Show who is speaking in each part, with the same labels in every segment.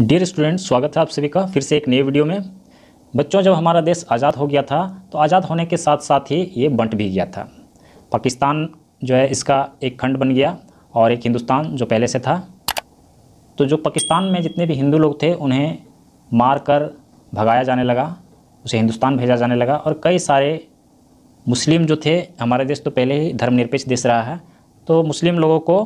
Speaker 1: dear student स्वागत है आप सभी का फिर से एक नए वीडियो में बच्चों जब हमारा देश आज़ाद हो गया था तो आज़ाद होने के साथ साथ ही ये बंट भी गया था पाकिस्तान जो है इसका एक खंड बन गया और एक हिंदुस्तान जो पहले से था तो जो पाकिस्तान में जितने भी हिंदू लोग थे उन्हें मार कर भगाया जाने लगा उसे हिंदुस्तान भेजा जाने लगा और कई सारे मुस्लिम जो थे हमारा देश तो पहले ही धर्मनिरपेक्ष देश रहा है तो मुस्लिम लोगों को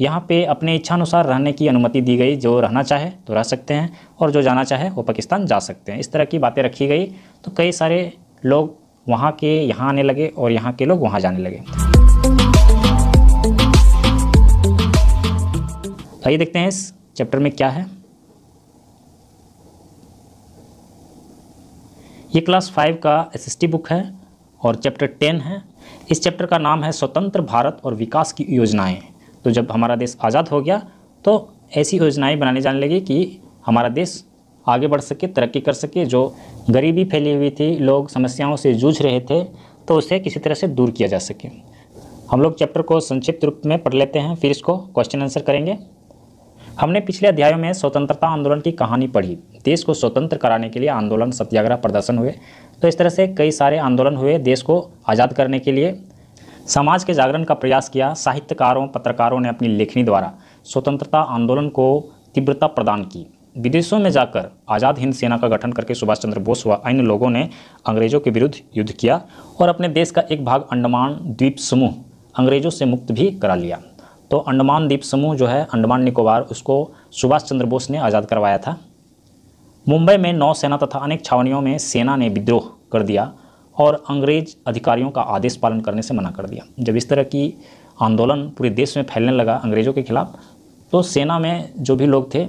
Speaker 1: यहाँ पे अपने इच्छानुसार रहने की अनुमति दी गई जो रहना चाहे तो रह सकते हैं और जो जाना चाहे वो पाकिस्तान जा सकते हैं इस तरह की बातें रखी गई तो कई सारे लोग वहाँ के यहाँ आने लगे और यहाँ के लोग वहाँ जाने लगे आइए देखते हैं इस चैप्टर में क्या है ये क्लास फाइव का एस बुक है और चैप्टर टेन है इस चैप्टर का नाम है स्वतंत्र भारत और विकास की योजनाएं तो जब हमारा देश आज़ाद हो गया तो ऐसी योजनाएं बनाने जाने लगी कि हमारा देश आगे बढ़ सके तरक्की कर सके जो गरीबी फैली हुई थी लोग समस्याओं से जूझ रहे थे तो उसे किसी तरह से दूर किया जा सके हम लोग चैप्टर को संक्षिप्त रूप में पढ़ लेते हैं फिर इसको क्वेश्चन आंसर करेंगे हमने पिछले अध्यायों में स्वतंत्रता आंदोलन की कहानी पढ़ी देश को स्वतंत्र कराने के लिए आंदोलन सत्याग्रह प्रदर्शन हुए तो इस तरह से कई सारे आंदोलन हुए देश को आज़ाद करने के लिए समाज के जागरण का प्रयास किया साहित्यकारों पत्रकारों ने अपनी लेखनी द्वारा स्वतंत्रता आंदोलन को तीव्रता प्रदान की विदेशों में जाकर आज़ाद हिंद सेना का गठन करके सुभाष चंद्र बोस व अन्य लोगों ने अंग्रेजों के विरुद्ध युद्ध किया और अपने देश का एक भाग अंडमान द्वीप समूह अंग्रेजों से मुक्त भी करा लिया तो अंडमान द्वीप समूह जो है अंडमान निकोबार उसको सुभाष चंद्र बोस ने आज़ाद करवाया था मुंबई में नौसेना तथा अनेक छावनियों में सेना ने विद्रोह कर दिया और अंग्रेज अधिकारियों का आदेश पालन करने से मना कर दिया जब इस तरह की आंदोलन पूरे देश में फैलने लगा अंग्रेज़ों के खिलाफ तो सेना में जो भी लोग थे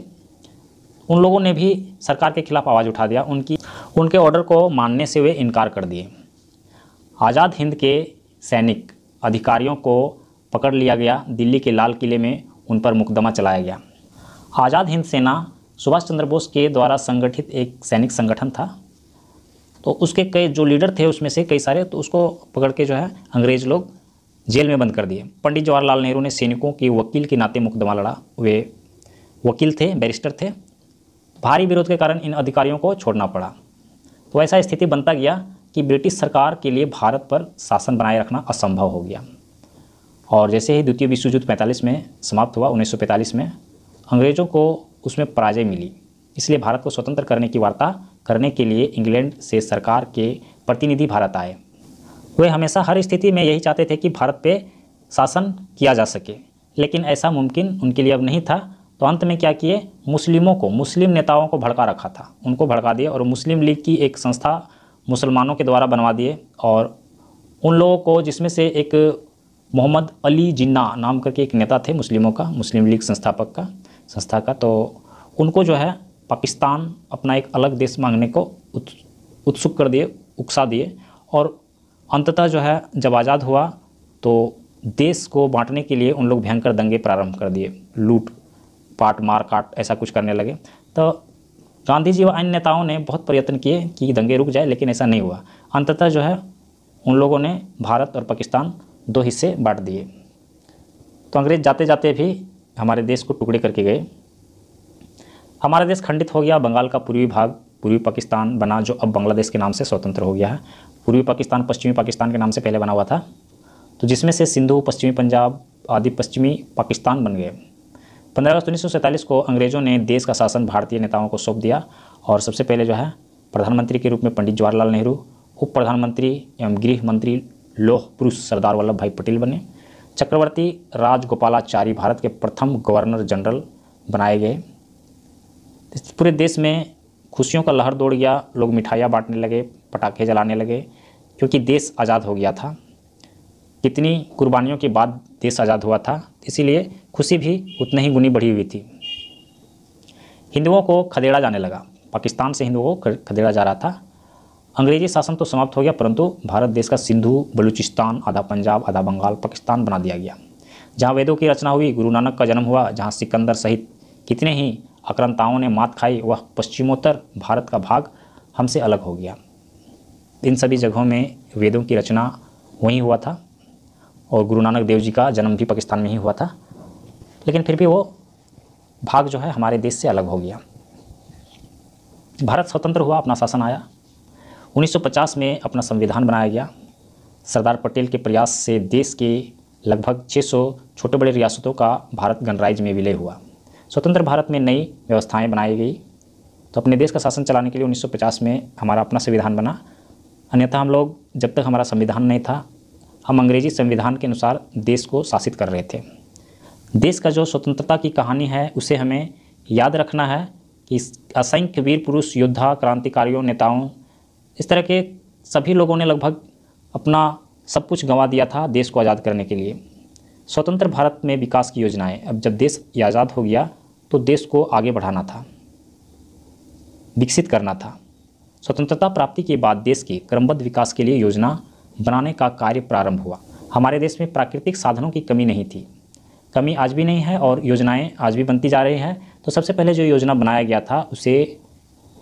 Speaker 1: उन लोगों ने भी सरकार के खिलाफ आवाज़ उठा दिया उनकी उनके ऑर्डर को मानने से वे इनकार कर दिए आज़ाद हिंद के सैनिक अधिकारियों को पकड़ लिया गया दिल्ली के लाल किले में उन पर मुकदमा चलाया गया आज़ाद हिंद सेना सुभाष चंद्र बोस के द्वारा संगठित एक सैनिक संगठन था तो उसके कई जो लीडर थे उसमें से कई सारे तो उसको पकड़ के जो है अंग्रेज लोग जेल में बंद कर दिए पंडित जवाहरलाल नेहरू ने सैनिकों के वकील के नाते मुकदमा लड़ा वे वकील थे बैरिस्टर थे भारी विरोध के कारण इन अधिकारियों को छोड़ना पड़ा तो ऐसा स्थिति बनता गया कि ब्रिटिश सरकार के लिए भारत पर शासन बनाए रखना असंभव हो गया और जैसे ही द्वितीय विश्व युद्ध पैंतालीस में समाप्त हुआ उन्नीस में अंग्रेज़ों को उसमें पराजय मिली इसलिए भारत को स्वतंत्र करने की वार्ता करने के लिए इंग्लैंड से सरकार के प्रतिनिधि भारत आए वे हमेशा हर स्थिति में यही चाहते थे कि भारत पे शासन किया जा सके लेकिन ऐसा मुमकिन उनके लिए अब नहीं था तो अंत में क्या किए मुस्लिमों को मुस्लिम नेताओं को भड़का रखा था उनको भड़का दिए और मुस्लिम लीग की एक संस्था मुसलमानों के द्वारा बनवा दिए और उन लोगों को जिसमें से एक मोहम्मद अली जिन्ना नाम करके एक नेता थे मुस्लिमों का मुस्लिम लीग संस्थापक का संस्था का तो उनको जो है पाकिस्तान अपना एक अलग देश मांगने को उत्सुक कर दिए उकसा दिए और अंततः जो है जब आज़ाद हुआ तो देश को बांटने के लिए उन लोग भयंकर दंगे प्रारंभ कर दिए लूट पाट मार काट ऐसा कुछ करने लगे तो गांधी जी व अन्य नेताओं ने बहुत प्रयत्न किए कि दंगे रुक जाए लेकिन ऐसा नहीं हुआ अंततः जो है उन लोगों ने भारत और पाकिस्तान दो हिस्से बांट दिए तो अंग्रेज़ जाते जाते भी हमारे देश को टुकड़े करके गए हमारा देश खंडित हो गया बंगाल का पूर्वी भाग पूर्वी पाकिस्तान बना जो अब बांग्लादेश के नाम से स्वतंत्र हो गया है पूर्वी पाकिस्तान पश्चिमी पाकिस्तान के नाम से पहले बना हुआ था तो जिसमें से सिंधु पश्चिमी पंजाब आदि पश्चिमी पाकिस्तान बन गए पंद्रह अगस्त उन्नीस को अंग्रेज़ों ने देश का शासन भारतीय नेताओं को सौंप दिया और सबसे पहले जो है प्रधानमंत्री के रूप में पंडित जवाहरलाल नेहरू उप प्रधानमंत्री एवं गृह मंत्री लोह पुरुष सरदार वल्लभ भाई पटेल बने चक्रवर्ती राजगोपालाचारी भारत के प्रथम गवर्नर जनरल बनाए गए पूरे देश में खुशियों का लहर दौड़ गया लोग मिठाइयाँ बांटने लगे पटाखे जलाने लगे क्योंकि देश आज़ाद हो गया था कितनी कुर्बानियों के बाद देश आज़ाद हुआ था इसीलिए खुशी भी उतनी ही गुनी बढ़ी हुई थी हिंदुओं को खदेड़ा जाने लगा पाकिस्तान से हिंदुओं को खदेड़ा जा रहा था अंग्रेजी शासन तो समाप्त हो गया परंतु भारत देश का सिंधु बलूचिस्तान आधा पंजाब आधा बंगाल पाकिस्तान बना दिया गया जहाँ वेदों की रचना हुई गुरु नानक का जन्म हुआ जहाँ सिकंदर सहित कितने ही आक्रांताओं ने मात खाई वह पश्चिमोत्तर भारत का भाग हमसे अलग हो गया इन सभी जगहों में वेदों की रचना वहीं हुआ था और गुरु नानक देव जी का जन्म भी पाकिस्तान में ही हुआ था लेकिन फिर भी वो भाग जो है हमारे देश से अलग हो गया भारत स्वतंत्र हुआ अपना शासन आया 1950 में अपना संविधान बनाया गया सरदार पटेल के प्रयास से देश के लगभग 600 छोटे बड़े रियासतों का भारत गणराज्य में विलय हुआ स्वतंत्र भारत में नई व्यवस्थाएं बनाई गई तो अपने देश का शासन चलाने के लिए 1950 में हमारा अपना संविधान बना अन्यथा हम लोग जब तक हमारा संविधान नहीं था हम अंग्रेजी संविधान के अनुसार देश को शासित कर रहे थे देश का जो स्वतंत्रता की कहानी है उसे हमें याद रखना है कि असंख्य वीर पुरुष योद्धा क्रांतिकारियों नेताओं इस तरह के सभी लोगों ने लगभग अपना सब कुछ गंवा दिया था देश को आज़ाद करने के लिए स्वतंत्र भारत में विकास की योजनाएं अब जब देश आज़ाद हो गया तो देश को आगे बढ़ाना था विकसित करना था स्वतंत्रता प्राप्ति के बाद देश के क्रमबद्ध विकास के लिए योजना बनाने का कार्य प्रारंभ हुआ हमारे देश में प्राकृतिक साधनों की कमी नहीं थी कमी आज भी नहीं है और योजनाएं आज भी बनती जा रही हैं तो सबसे पहले जो योजना बनाया गया था उसे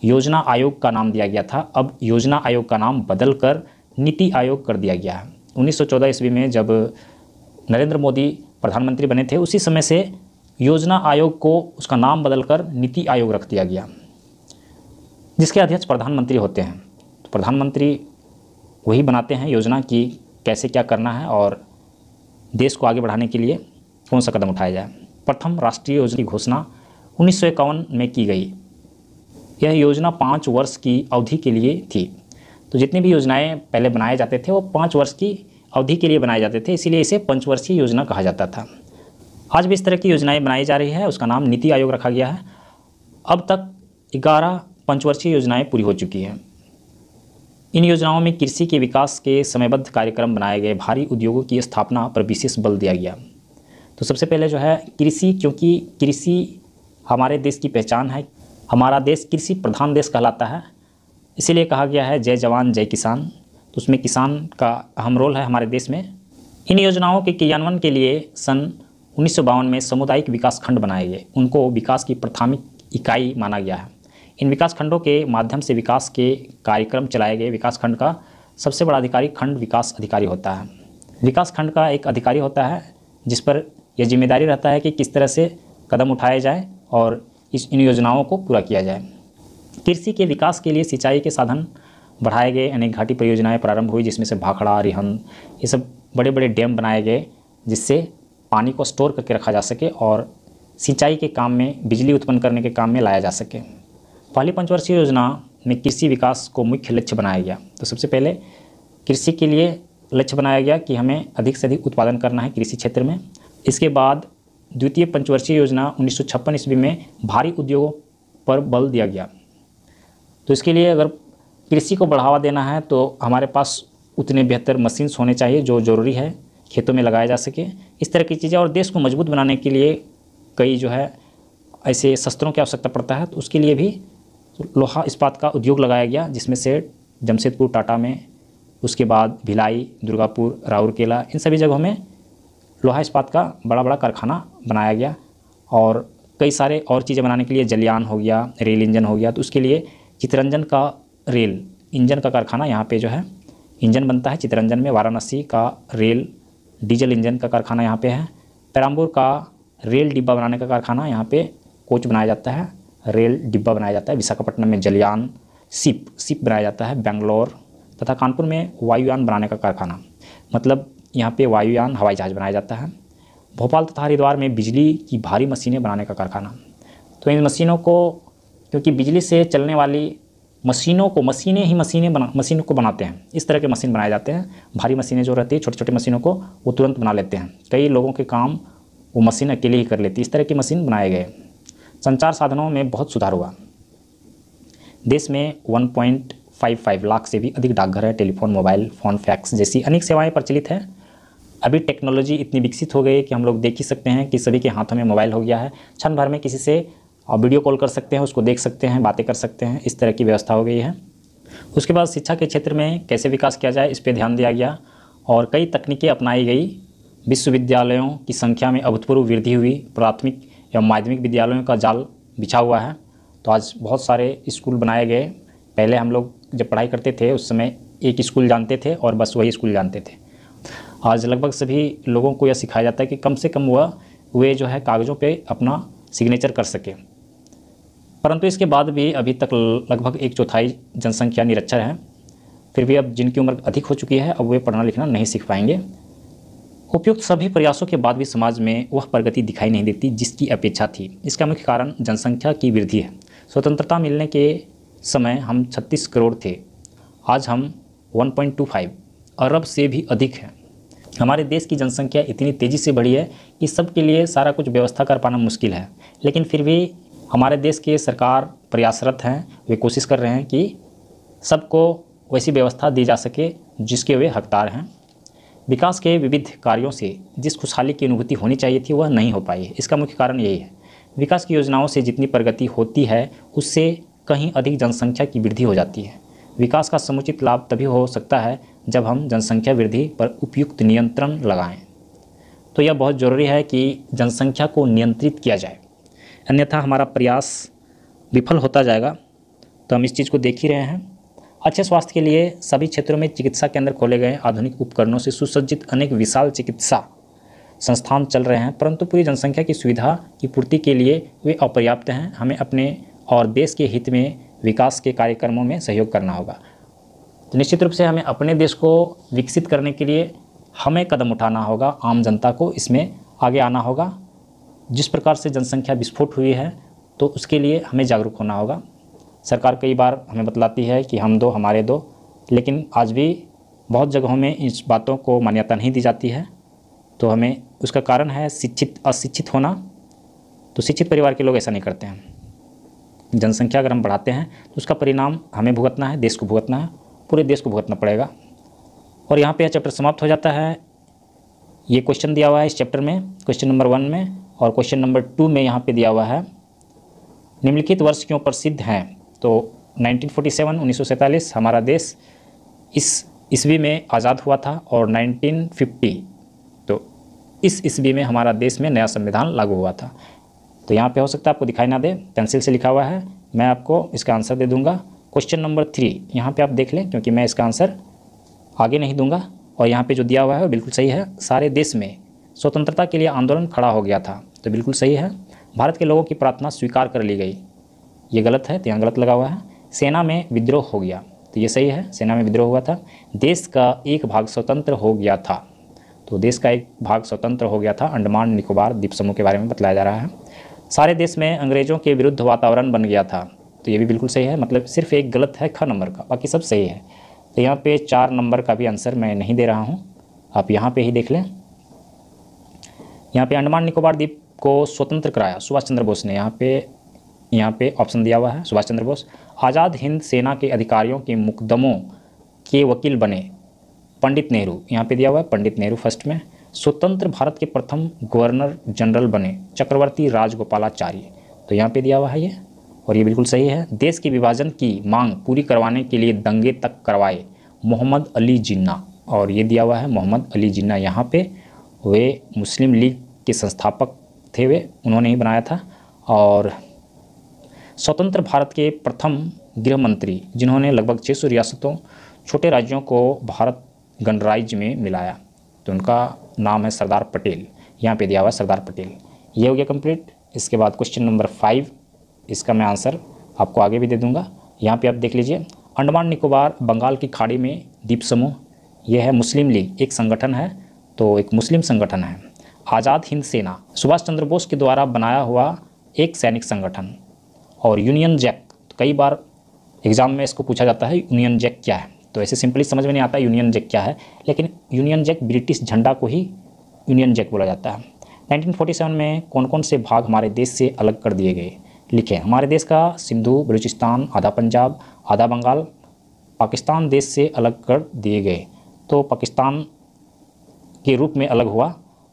Speaker 1: योजना आयोग का नाम दिया गया था अब योजना आयोग का नाम बदल कर नीति आयोग कर दिया गया है उन्नीस सौ ईस्वी में जब नरेंद्र मोदी प्रधानमंत्री बने थे उसी समय से योजना आयोग को उसका नाम बदलकर नीति आयोग रख दिया गया जिसके अध्यक्ष प्रधानमंत्री होते हैं तो प्रधानमंत्री वही बनाते हैं योजना कि कैसे क्या करना है और देश को आगे बढ़ाने के लिए कौन सा कदम उठाया जाए प्रथम राष्ट्रीय योजना की घोषणा उन्नीस में की गई यह योजना पाँच वर्ष की अवधि के लिए थी तो जितनी भी योजनाएं पहले बनाए जाते थे वो पाँच वर्ष की अवधि के लिए बनाए जाते थे इसीलिए इसे पंचवर्षीय योजना कहा जाता था आज भी इस तरह की योजनाएं बनाई जा रही है उसका नाम नीति आयोग रखा गया है अब तक ग्यारह पंचवर्षीय योजनाएं पूरी हो चुकी हैं इन योजनाओं में कृषि के विकास के समयबद्ध कार्यक्रम बनाए गए भारी उद्योगों की स्थापना पर विशेष बल दिया गया तो सबसे पहले जो है कृषि क्योंकि कृषि हमारे देश की पहचान है हमारा देश कृषि प्रधान देश कहलाता है इसीलिए कहा गया है जय जवान जय किसान तो उसमें किसान का अहम रोल है हमारे देश में इन योजनाओं के क्रियान्वयन के लिए सन उन्नीस में सामुदायिक विकास खंड बनाए गए उनको विकास की प्राथमिक इकाई माना गया है इन विकास खंडों के माध्यम से विकास के कार्यक्रम चलाए गए विकास खंड का सबसे बड़ा अधिकारी खंड विकास अधिकारी होता है विकास खंड का एक अधिकारी होता है जिस पर यह जिम्मेदारी रहता है कि किस तरह से कदम उठाए जाए और इस इन योजनाओं को पूरा किया जाए कृषि के विकास के लिए सिंचाई के साधन बढ़ाए गए अनेक घाटी परियोजनाएं प्रारंभ हुई जिसमें से भाखड़ा रिहन ये सब बड़े बड़े डैम बनाए गए जिससे पानी को स्टोर करके रखा जा सके और सिंचाई के काम में बिजली उत्पन्न करने के काम में लाया जा सके पहली पंचवर्षीय योजना में कृषि विकास को मुख्य लक्ष्य बनाया गया तो सबसे पहले कृषि के लिए लक्ष्य बनाया गया कि हमें अधिक से अधिक उत्पादन करना है कृषि क्षेत्र में इसके बाद द्वितीय पंचवर्षीय योजना उन्नीस ईस्वी में भारी उद्योगों पर बल दिया गया तो इसके लिए अगर कृषि को बढ़ावा देना है तो हमारे पास उतने बेहतर मशीन्स होने चाहिए जो ज़रूरी है खेतों में लगाया जा सके इस तरह की चीज़ें और देश को मजबूत बनाने के लिए कई जो है ऐसे शस्त्रों की आवश्यकता पड़ता है तो उसके लिए भी लोहा इस्पात का उद्योग लगाया गया जिसमें से जमशेदपुर टाटा में उसके बाद भिलाई दुर्गापुर राउरकेला इन सभी जगहों में लोहा इस्पात का बड़ा बड़ा कारखाना बनाया गया और कई सारे और चीज़ें बनाने के लिए जलियान हो गया रेल इंजन हो गया तो उसके लिए चित्रंजन का रेल इंजन का कारखाना यहाँ पे जो है इंजन बनता है चितरंजन में वाराणसी का रेल डीजल इंजन का कारखाना यहाँ पे है पेराम्बूर का रेल डिब्बा बनाने का कारखाना यहाँ पे कोच बनाया जाता है रेल डिब्बा बनाया जाता है विशाखापट्टनम में जलयान सिप सिप बनाया जाता है बेंगलोर तथा कानपुर में वायुयान बनाने का कारखाना मतलब यहाँ पर वायुयान हवाई जहाज़ बनाया जाता है भोपाल तथा हरिद्वार में बिजली की भारी मशीनें बनाने का कारखाना तो इन मशीनों को क्योंकि बिजली से चलने वाली मशीनों को मशीनें ही मशीनें बना मशीनों को बनाते हैं इस तरह के मशीन बनाए जाते हैं भारी मशीनें जो रहती है छोटे छोटे मशीनों को वो तुरंत बना लेते हैं कई लोगों के काम वो मशीन अकेले ही कर लेती है इस तरह की मशीन बनाए गए संचार साधनों में बहुत सुधार हुआ देश में 1.55 लाख से भी अधिक डाकघर है टेलीफोन मोबाइल फ़ोन फैक्स जैसी अनेक सेवाएं प्रचलित हैं अभी टेक्नोलॉजी इतनी विकसित हो गई है कि हम लोग देख ही सकते हैं कि सभी के हाथों में मोबाइल हो गया है क्षण भर में किसी से और वीडियो कॉल कर सकते हैं उसको देख सकते हैं बातें कर सकते हैं इस तरह की व्यवस्था हो गई है उसके बाद शिक्षा के क्षेत्र में कैसे विकास किया जाए इस पर ध्यान दिया गया और कई तकनीकें अपनाई गई विश्वविद्यालयों की संख्या में अभूतपूर्व वृद्धि हुई प्राथमिक एवं माध्यमिक विद्यालयों का जाल बिछा हुआ है तो आज बहुत सारे स्कूल बनाए गए पहले हम लोग जब पढ़ाई करते थे उस समय एक स्कूल जानते थे और बस वही स्कूल जानते थे आज लगभग सभी लोगों को यह सिखाया जाता है कि कम से कम वह वे जो है कागज़ों पे अपना सिग्नेचर कर सकें परंतु इसके बाद भी अभी तक लगभग एक चौथाई जनसंख्या निरक्षर है फिर भी अब जिनकी उम्र अधिक हो चुकी है अब वे पढ़ना लिखना नहीं सीख पाएंगे उपयुक्त सभी प्रयासों के बाद भी समाज में वह प्रगति दिखाई नहीं देती जिसकी अपेक्षा थी इसका मुख्य कारण जनसंख्या की वृद्धि है स्वतंत्रता मिलने के समय हम 36 करोड़ थे आज हम 1.25 अरब से भी अधिक हैं हमारे देश की जनसंख्या इतनी तेज़ी से बढ़ी है कि सबके लिए सारा कुछ व्यवस्था कर पाना मुश्किल है लेकिन फिर भी हमारे देश की सरकार प्रयासरत हैं वे कोशिश कर रहे हैं कि सबको वैसी व्यवस्था दी जा सके जिसके वे हकदार हैं विकास के विविध कार्यों से जिस खुशहाली की अनुभूति होनी चाहिए थी वह नहीं हो पाई है इसका मुख्य कारण यही है विकास की योजनाओं से जितनी प्रगति होती है उससे कहीं अधिक जनसंख्या की वृद्धि हो जाती है विकास का समुचित लाभ तभी हो सकता है जब हम जनसंख्या वृद्धि पर उपयुक्त नियंत्रण लगाएं तो यह बहुत ज़रूरी है कि जनसंख्या को नियंत्रित किया जाए अन्यथा हमारा प्रयास विफल होता जाएगा तो हम इस चीज़ को देख ही रहे हैं अच्छे स्वास्थ्य के लिए सभी क्षेत्रों में चिकित्सा केंद्र खोले गए आधुनिक उपकरणों से सुसज्जित अनेक विशाल चिकित्सा संस्थान चल रहे हैं परंतु पूरी जनसंख्या की सुविधा की पूर्ति के लिए वे अपर्याप्त हैं हमें अपने और देश के हित में विकास के कार्यक्रमों में सहयोग करना होगा तो निश्चित रूप से हमें अपने देश को विकसित करने के लिए हमें कदम उठाना होगा आम जनता को इसमें आगे आना होगा जिस प्रकार से जनसंख्या विस्फोट हुई है तो उसके लिए हमें जागरूक होना होगा सरकार कई बार हमें बतलाती है कि हम दो हमारे दो लेकिन आज भी बहुत जगहों में इस बातों को मान्यता नहीं दी जाती है तो हमें उसका कारण है शिक्षित अशिक्षित होना तो शिक्षित परिवार के लोग ऐसा नहीं करते हैं जनसंख्या अगर हम बढ़ाते हैं तो उसका परिणाम हमें भुगतना है देश को भुगतना है पूरे देश को भुगतना पड़ेगा और यहाँ पर यह चैप्टर समाप्त हो जाता है ये क्वेश्चन दिया हुआ है इस चैप्टर में क्वेश्चन नंबर वन में और क्वेश्चन नंबर टू में यहाँ पे दिया हुआ है निम्नलिखित वर्ष क्यों प्रसिद्ध हैं तो 1947 1947 हमारा देश इस ईस्वी में आज़ाद हुआ था और 1950 तो इस ईस्वी में हमारा देश में नया संविधान लागू हुआ था तो यहाँ पे हो सकता है आपको दिखाई ना दे पेंसिल से लिखा हुआ है मैं आपको इसका आंसर दे दूँगा क्वेश्चन नंबर थ्री यहाँ पर आप देख लें क्योंकि मैं इसका आंसर आगे नहीं दूँगा और यहाँ पर जो दिया हुआ है बिल्कुल सही है सारे देश में स्वतंत्रता के लिए आंदोलन खड़ा हो गया था तो बिल्कुल सही है भारत के लोगों की प्रार्थना स्वीकार कर ली गई ये गलत है तो यहाँ गलत लगा हुआ है सेना में विद्रोह हो गया तो ये सही है सेना में विद्रोह हुआ था देश का एक भाग स्वतंत्र हो गया था तो देश का एक भाग स्वतंत्र हो गया था अंडमान निकोबार द्वीप समूह के बारे में बताया जा रहा है सारे देश में अंग्रेज़ों के विरुद्ध वातावरण बन गया था तो ये भी बिल्कुल सही है मतलब सिर्फ एक गलत है ख नंबर का बाकी सब सही है तो यहाँ पे चार नंबर का भी आंसर मैं नहीं दे रहा हूँ आप यहाँ पे ही देख लें यहाँ पे अंडमान निकोबार द्वीप को स्वतंत्र कराया सुभाष चंद्र बोस ने यहाँ पे यहाँ पे ऑप्शन दिया हुआ है सुभाष चंद्र बोस आज़ाद हिंद सेना के अधिकारियों के मुकदमों के वकील बने पंडित नेहरू यहाँ पे दिया हुआ है पंडित नेहरू फर्स्ट में स्वतंत्र भारत के प्रथम गवर्नर जनरल बने चक्रवर्ती राजगोपालाचार्य तो यहाँ पे दिया हुआ है ये और ये बिल्कुल सही है देश के विभाजन की मांग पूरी करवाने के लिए दंगे तक करवाए मोहम्मद अली जिन्ना और ये दिया हुआ है मोहम्मद अली जिन्ना यहाँ पर वे मुस्लिम लीग के संस्थापक थे वे उन्होंने ही बनाया था और स्वतंत्र भारत के प्रथम गृह मंत्री जिन्होंने लगभग छः सौ रियासतों छोटे राज्यों को भारत गणराज्य में मिलाया तो उनका नाम है सरदार पटेल यहाँ पे दिया हुआ है सरदार पटेल ये हो गया कंप्लीट इसके बाद क्वेश्चन नंबर फाइव इसका मैं आंसर आपको आगे भी दे दूँगा यहाँ पे आप देख लीजिए अंडमान निकोबार बंगाल की खाड़ी में द्वीप समूह यह है मुस्लिम लीग एक संगठन है तो एक मुस्लिम संगठन है आज़ाद हिंद सेना सुभाष चंद्र बोस के द्वारा बनाया हुआ एक सैनिक संगठन और यूनियन जैक तो कई बार एग्ज़ाम में इसको पूछा जाता है यूनियन जैक क्या है तो ऐसे सिंपली समझ में नहीं आता यूनियन जैक क्या है लेकिन यूनियन जैक ब्रिटिश झंडा को ही यूनियन जैक बोला जाता है 1947 में कौन कौन से भाग हमारे देश से अलग कर दिए गए लिखे हमारे देश का सिंधु बलूचिस्तान आधा पंजाब आधा बंगाल पाकिस्तान देश से अलग कर दिए गए तो पाकिस्तान के रूप में अलग हुआ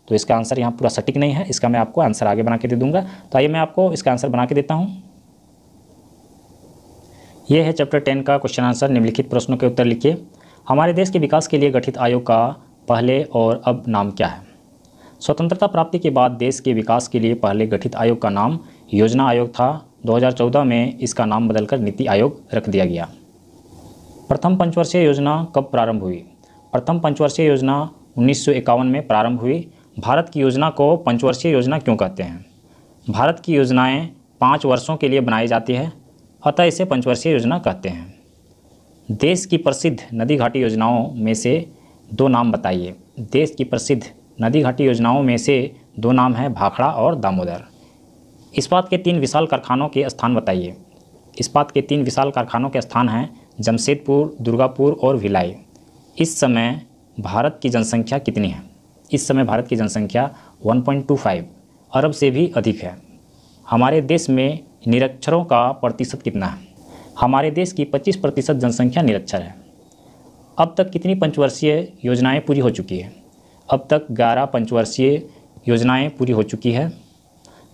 Speaker 1: तो इसका आंसर यहाँ पूरा सटीक नहीं है इसका मैं आपको आंसर आगे बना के दे दूंगा तो आइए मैं आपको इसका आंसर बना के देता हूँ यह है चैप्टर टेन का क्वेश्चन आंसर निम्नलिखित प्रश्नों के उत्तर लिखिए हमारे देश के विकास के लिए गठित आयोग का पहले और अब नाम क्या है स्वतंत्रता प्राप्ति के बाद देश के विकास के लिए पहले गठित आयोग का नाम योजना आयोग था 2014 में इसका नाम बदलकर नीति आयोग रख दिया गया प्रथम पंचवर्षीय योजना कब प्रारंभ हुई प्रथम पंचवर्षीय योजना उन्नीस में प्रारंभ हुई भारत की योजना को पंचवर्षीय योजना क्यों कहते हैं भारत की योजनाएं पाँच वर्षों के लिए बनाई जाती है अतः इसे पंचवर्षीय योजना कहते हैं देश की प्रसिद्ध नदी घाटी योजनाओं में से दो नाम बताइए देश की प्रसिद्ध नदी घाटी योजनाओं में से दो नाम हैं भाखड़ा और दामोदर इस्पात के तीन विशाल कारखानों के स्थान बताइए इस्पात के तीन विशाल कारखानों के स्थान हैं जमशेदपुर दुर्गापुर और भिलाई इस समय भारत की जनसंख्या कितनी है इस समय भारत की जनसंख्या 1.25 अरब से भी अधिक है हमारे देश में निरक्षरों का प्रतिशत कितना है हमारे देश की 25 प्रतिशत जनसंख्या निरक्षर है अब तक कितनी पंचवर्षीय योजनाएं पूरी हो चुकी है अब तक 11 पंचवर्षीय योजनाएं पूरी हो चुकी है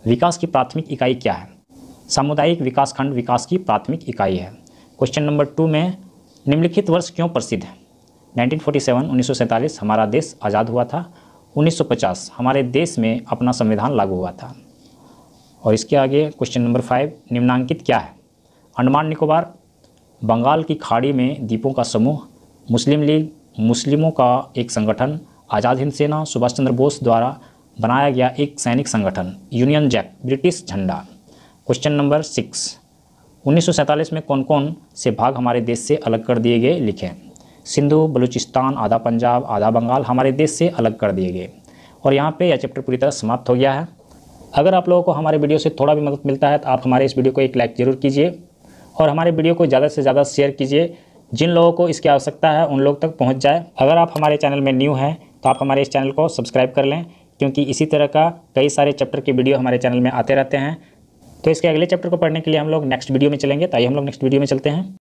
Speaker 1: विकास की प्राथमिक इकाई क्या है सामुदायिक विकास खंड विकास की प्राथमिक इकाई है क्वेश्चन नंबर टू में निम्नलिखित वर्ष क्यों प्रसिद्ध है 1947 1947 हमारा देश आज़ाद हुआ था 1950 हमारे देश में अपना संविधान लागू हुआ था और इसके आगे क्वेश्चन नंबर फाइव निम्नांकित क्या है अंडमान निकोबार बंगाल की खाड़ी में द्वीपों का समूह मुस्लिम लीग मुस्लिमों का एक संगठन आज़ाद हिंद सेना सुभाष चंद्र बोस द्वारा बनाया गया एक सैनिक संगठन यूनियन जैक ब्रिटिश झंडा क्वेश्चन नंबर सिक्स उन्नीस में कौन कौन से भाग हमारे देश से अलग कर दिए गए लिखें सिंधु बलूचिस्तान आधा पंजाब आधा बंगाल हमारे देश से अलग कर दिए गए और यहाँ पे यह चैप्टर पूरी तरह समाप्त हो गया है अगर आप लोगों को हमारे वीडियो से थोड़ा भी मदद मिलता है तो आप हमारे इस वीडियो को एक लाइक ज़रूर कीजिए और हमारे वीडियो को ज़्यादा से ज़्यादा शेयर कीजिए जिन लोगों को इसकी आवश्यकता है उन लोग तक पहुँच जाए अगर आप हमारे चैनल में न्यू हैं तो आप हमारे इस चैनल को सब्सक्राइब कर लें क्योंकि इसी तरह का कई सारे चैप्टर के वीडियो हमारे चैनल में आते रहते हैं तो इसके अगले चैप्टर को पढ़ने के लिए हम लोग नेक्स्ट वीडियो में चलेंगे तो आइए हम लोग नेक्स्ट वीडियो में चलते हैं